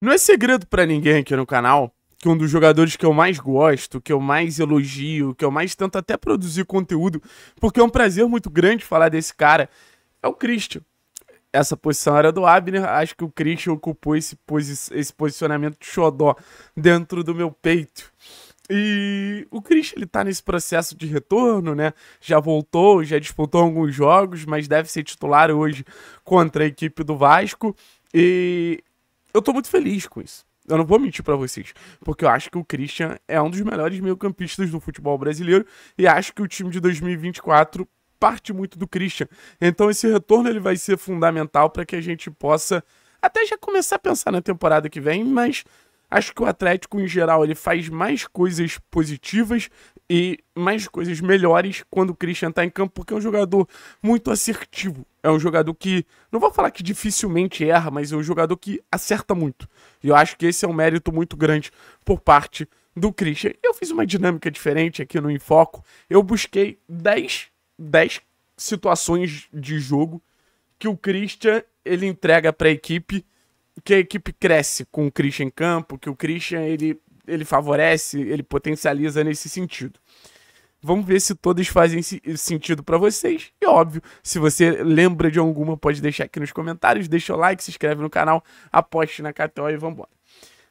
Não é segredo para ninguém aqui no canal que um dos jogadores que eu mais gosto, que eu mais elogio, que eu mais tento até produzir conteúdo, porque é um prazer muito grande falar desse cara, é o Christian. Essa posição era do Abner, acho que o Christian ocupou esse, posi esse posicionamento de xodó dentro do meu peito. E o Christian, ele tá nesse processo de retorno, né? Já voltou, já disputou alguns jogos, mas deve ser titular hoje contra a equipe do Vasco. E eu tô muito feliz com isso. Eu não vou mentir para vocês, porque eu acho que o Christian é um dos melhores meio-campistas do futebol brasileiro e acho que o time de 2024 parte muito do Christian. Então esse retorno ele vai ser fundamental para que a gente possa até já começar a pensar na temporada que vem, mas acho que o Atlético em geral ele faz mais coisas positivas e mais coisas melhores quando o Christian tá em campo, porque é um jogador muito assertivo. É um jogador que, não vou falar que dificilmente erra, mas é um jogador que acerta muito. E eu acho que esse é um mérito muito grande por parte do Christian. Eu fiz uma dinâmica diferente aqui no Enfoco. Eu busquei 10, 10 situações de jogo que o Christian ele entrega para a equipe, que a equipe cresce com o Christian em campo, que o Christian ele ele favorece, ele potencializa nesse sentido. Vamos ver se todas fazem sentido para vocês. E óbvio, se você lembra de alguma, pode deixar aqui nos comentários, deixa o like, se inscreve no canal, aposte na KTO e vambora.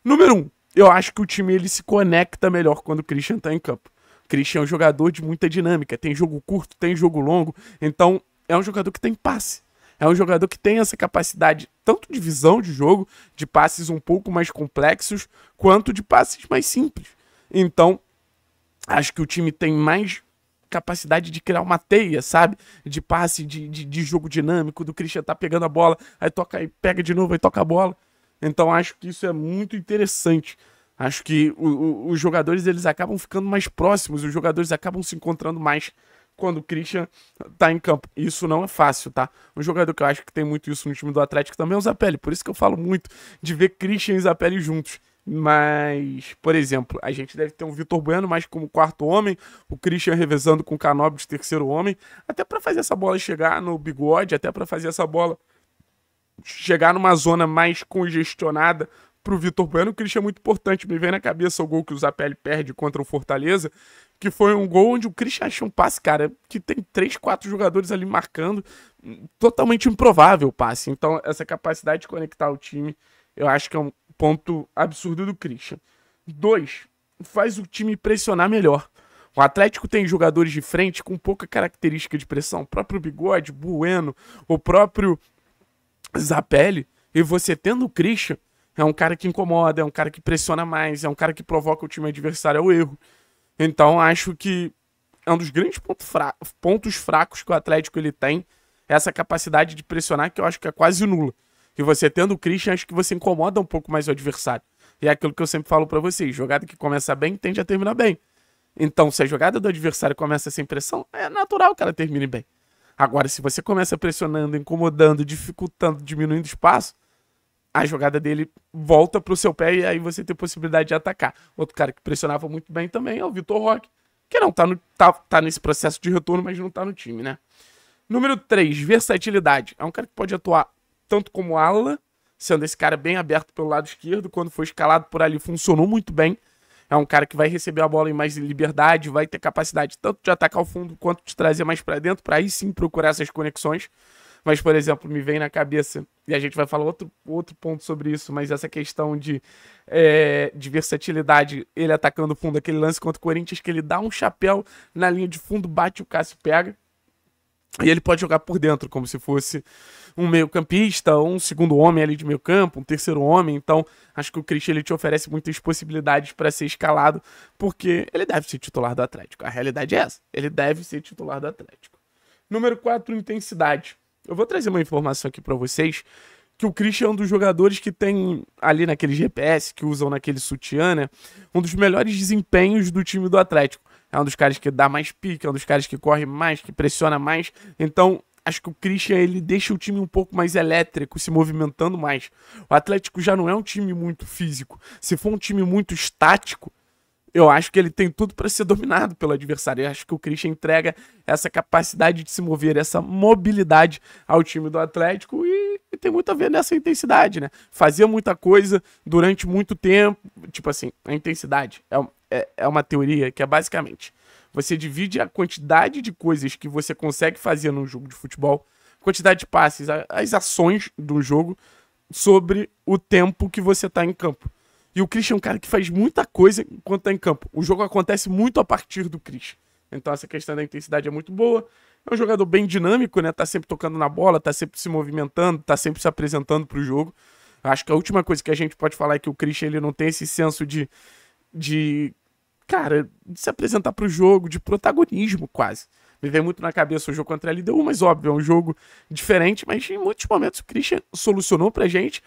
Número 1. Um, eu acho que o time ele se conecta melhor quando o Christian tá em campo. O Christian é um jogador de muita dinâmica, tem jogo curto, tem jogo longo, então é um jogador que tem passe. É um jogador que tem essa capacidade tanto de visão de jogo, de passes um pouco mais complexos, quanto de passes mais simples. Então, acho que o time tem mais capacidade de criar uma teia, sabe? De passe, de, de, de jogo dinâmico, do Christian tá pegando a bola, aí toca e pega de novo, aí toca a bola. Então acho que isso é muito interessante. Acho que o, o, os jogadores eles acabam ficando mais próximos, os jogadores acabam se encontrando mais quando o Christian tá em campo. Isso não é fácil, tá? Um jogador que eu acho que tem muito isso no time do Atlético também é o Zapelli. Por isso que eu falo muito de ver Christian e Zapelli juntos. Mas, por exemplo, a gente deve ter um Vitor Bueno mais como quarto homem, o Christian revezando com o Canobi de terceiro homem, até para fazer essa bola chegar no bigode, até para fazer essa bola chegar numa zona mais congestionada pro Vitor Bueno, o Christian é muito importante. Me vem na cabeça o gol que o Zapelli perde contra o Fortaleza, que foi um gol onde o Christian achou um passe, cara, que tem três, quatro jogadores ali marcando, totalmente improvável o passe. Então, essa capacidade de conectar o time, eu acho que é um ponto absurdo do Christian. Dois, faz o time pressionar melhor. O Atlético tem jogadores de frente com pouca característica de pressão. O próprio Bigode, Bueno, o próprio Zapelli. E você tendo o Christian, é um cara que incomoda, é um cara que pressiona mais, é um cara que provoca o time adversário ao é erro. Então, acho que é um dos grandes ponto fra pontos fracos que o Atlético ele tem, é essa capacidade de pressionar que eu acho que é quase nula. E você tendo o Christian, acho que você incomoda um pouco mais o adversário. E é aquilo que eu sempre falo para vocês: jogada que começa bem tende a terminar bem. Então, se a jogada do adversário começa sem pressão, é natural que ela termine bem. Agora, se você começa pressionando, incomodando, dificultando, diminuindo espaço, a jogada dele volta pro seu pé e aí você tem possibilidade de atacar. Outro cara que pressionava muito bem também é o Vitor Roque, que não tá, no, tá, tá nesse processo de retorno, mas não tá no time, né? Número 3, versatilidade. É um cara que pode atuar tanto como ala, sendo esse cara bem aberto pelo lado esquerdo, quando foi escalado por ali funcionou muito bem. É um cara que vai receber a bola em mais liberdade, vai ter capacidade tanto de atacar o fundo quanto de trazer mais para dentro, para aí sim procurar essas conexões. Mas, por exemplo, me vem na cabeça, e a gente vai falar outro, outro ponto sobre isso, mas essa questão de, é, de versatilidade, ele atacando o fundo, aquele lance contra o Corinthians, que ele dá um chapéu na linha de fundo, bate o Cássio pega. E ele pode jogar por dentro, como se fosse um meio-campista, um segundo homem ali de meio-campo, um terceiro homem. Então, acho que o Christian ele te oferece muitas possibilidades para ser escalado, porque ele deve ser titular do Atlético. A realidade é essa: ele deve ser titular do Atlético. Número 4, intensidade. Eu vou trazer uma informação aqui para vocês que o Christian é um dos jogadores que tem ali naquele GPS, que usam naquele sutiã, né? Um dos melhores desempenhos do time do Atlético. É um dos caras que dá mais pique, é um dos caras que corre mais, que pressiona mais. Então, acho que o Christian ele deixa o time um pouco mais elétrico, se movimentando mais. O Atlético já não é um time muito físico. Se for um time muito estático, eu acho que ele tem tudo para ser dominado pelo adversário. Eu acho que o Christian entrega essa capacidade de se mover, essa mobilidade ao time do Atlético e, e, tem muito a ver nessa intensidade, né? Fazia muita coisa durante muito tempo. Tipo assim, a intensidade é, é, é uma teoria que é basicamente você divide a quantidade de coisas que você consegue fazer num jogo de futebol, quantidade de passes, as ações do jogo, sobre o tempo que você está em campo. E o Christian é um cara que faz muita coisa enquanto tá em campo. O jogo acontece muito a partir do Christian. Então essa questão da intensidade é muito boa. É um jogador bem dinâmico, né? Tá sempre tocando na bola, tá sempre se movimentando, tá sempre se apresentando pro jogo. Acho que a última coisa que a gente pode falar é que o Christian ele não tem esse senso de, de cara, de se apresentar pro jogo, de protagonismo quase. Me vem muito na cabeça o jogo contra a LDU, mas óbvio, é um jogo diferente, mas em muitos momentos o Christian solucionou pra gente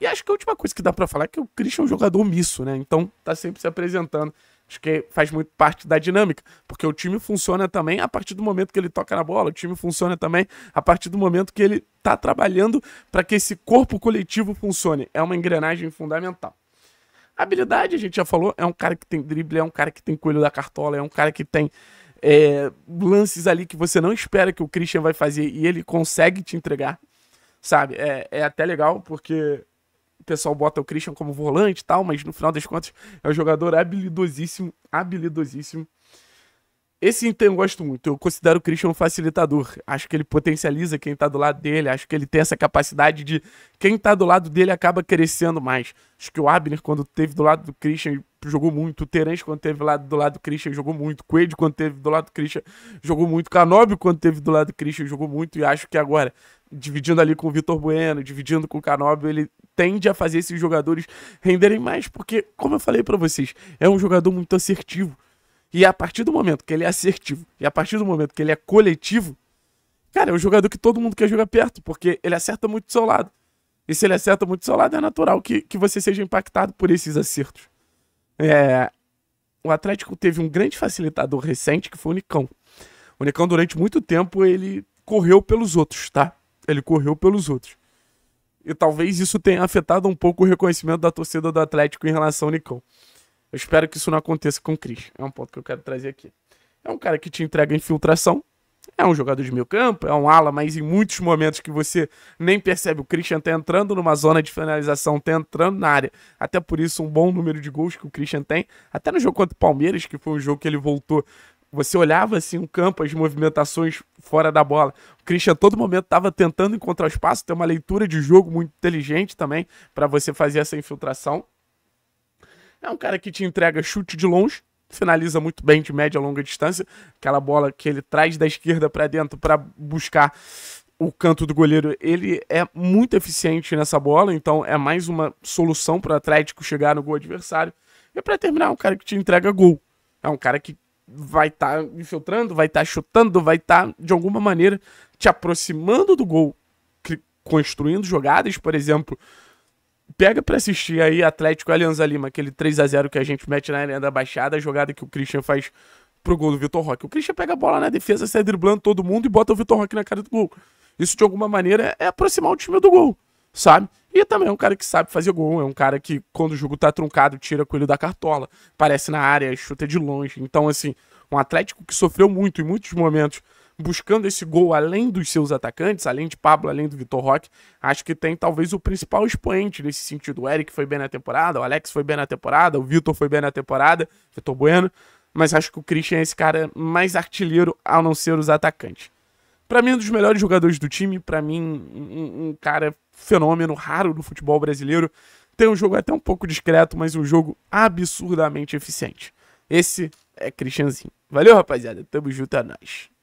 e acho que a última coisa que dá para falar é que o Christian é um jogador misso, né? Então tá sempre se apresentando. Acho que faz muito parte da dinâmica, porque o time funciona também a partir do momento que ele toca na bola, o time funciona também a partir do momento que ele tá trabalhando para que esse corpo coletivo funcione. É uma engrenagem fundamental. A habilidade, a gente já falou, é um cara que tem drible, é um cara que tem coelho da cartola, é um cara que tem é, lances ali que você não espera que o Christian vai fazer e ele consegue te entregar, sabe? É, é até legal porque o pessoal bota o Christian como volante e tal, mas no final das contas é um jogador habilidosíssimo, habilidosíssimo. Esse item eu gosto muito. Eu considero o Christian um facilitador. Acho que ele potencializa quem tá do lado dele. Acho que ele tem essa capacidade de. Quem tá do lado dele acaba crescendo mais. Acho que o Abner, quando teve do lado do Christian, jogou muito. O Terence, quando teve do lado do Christian, jogou muito. Coelho, quando teve do lado do Christian, jogou muito. Canóbio, quando teve do lado do Christian, jogou muito. E acho que agora, dividindo ali com o Vitor Bueno, dividindo com o Canóbio, ele tende a fazer esses jogadores renderem mais, porque, como eu falei para vocês, é um jogador muito assertivo. E a partir do momento que ele é assertivo, e a partir do momento que ele é coletivo, cara, é um jogador que todo mundo quer jogar perto, porque ele acerta muito do seu lado. E se ele acerta muito do seu lado, é natural que, que você seja impactado por esses acertos. É, o Atlético teve um grande facilitador recente, que foi o Nicão. O Nicão, durante muito tempo, ele correu pelos outros, tá? Ele correu pelos outros. E talvez isso tenha afetado um pouco o reconhecimento da torcida do Atlético em relação ao Nicão. Eu espero que isso não aconteça com o Cris. É um ponto que eu quero trazer aqui. É um cara que te entrega infiltração. É um jogador de meio campo, é um ala, mas em muitos momentos que você nem percebe, o Christian tá entrando numa zona de finalização, tá entrando na área. Até por isso, um bom número de gols que o Christian tem. Até no jogo contra o Palmeiras, que foi um jogo que ele voltou você olhava assim o campo, as movimentações fora da bola. O Christian, a todo momento, estava tentando encontrar espaço, tem uma leitura de jogo muito inteligente também para você fazer essa infiltração. É um cara que te entrega chute de longe, finaliza muito bem de média a longa distância, aquela bola que ele traz da esquerda para dentro para buscar o canto do goleiro, ele é muito eficiente nessa bola, então é mais uma solução para o Atlético chegar no gol adversário. E para terminar, é um cara que te entrega gol. É um cara que vai estar tá infiltrando, vai estar tá chutando, vai estar tá, de alguma maneira te aproximando do gol, construindo jogadas, por exemplo. Pega para assistir aí Atlético Alianza Lima, aquele 3 a 0 que a gente mete na Arena da Baixada, a jogada que o Christian faz pro gol do Vitor Roque. O Christian pega a bola na defesa, sai driblando todo mundo e bota o Vitor Roque na cara do gol. Isso de alguma maneira é aproximar o time do gol, sabe? E também é um cara que sabe fazer gol, é um cara que, quando o jogo tá truncado, tira coelho da cartola, parece na área, chuta de longe. Então, assim, um Atlético que sofreu muito em muitos momentos buscando esse gol além dos seus atacantes, além de Pablo, além do Vitor Roque, acho que tem talvez o principal expoente nesse sentido. O Eric foi bem na temporada, o Alex foi bem na temporada, o Vitor foi bem na temporada, Vitor Bueno, mas acho que o Christian é esse cara mais artilheiro a não ser os atacantes. Para mim, um dos melhores jogadores do time, para mim, um, um cara fenômeno raro no futebol brasileiro. Tem um jogo até um pouco discreto, mas um jogo absurdamente eficiente. Esse é Cristianzinho. Valeu, rapaziada. Tamo junto, é nóis.